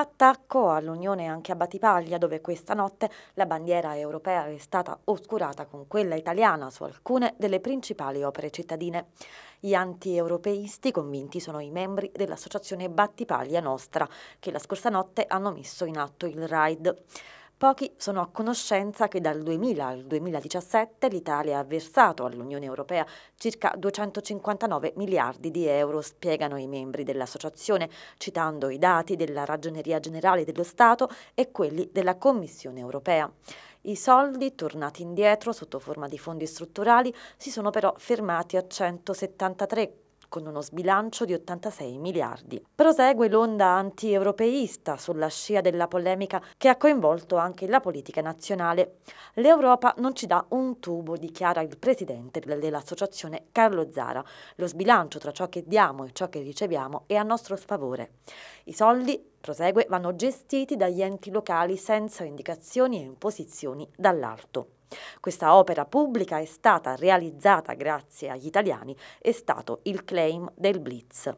Attacco all'Unione anche a Batipaglia, dove questa notte la bandiera europea è stata oscurata con quella italiana su alcune delle principali opere cittadine. Gli anti-europeisti convinti sono i membri dell'associazione Battipaglia Nostra, che la scorsa notte hanno messo in atto il RAID. Pochi sono a conoscenza che dal 2000 al 2017 l'Italia ha versato all'Unione Europea circa 259 miliardi di euro, spiegano i membri dell'associazione, citando i dati della Ragioneria Generale dello Stato e quelli della Commissione Europea. I soldi, tornati indietro sotto forma di fondi strutturali, si sono però fermati a 173 con uno sbilancio di 86 miliardi. Prosegue l'onda anti-europeista sulla scia della polemica che ha coinvolto anche la politica nazionale. L'Europa non ci dà un tubo, dichiara il presidente dell'associazione Carlo Zara. Lo sbilancio tra ciò che diamo e ciò che riceviamo è a nostro sfavore. I soldi prosegue, vanno gestiti dagli enti locali senza indicazioni e imposizioni dall'alto. Questa opera pubblica è stata realizzata grazie agli italiani, è stato il claim del Blitz.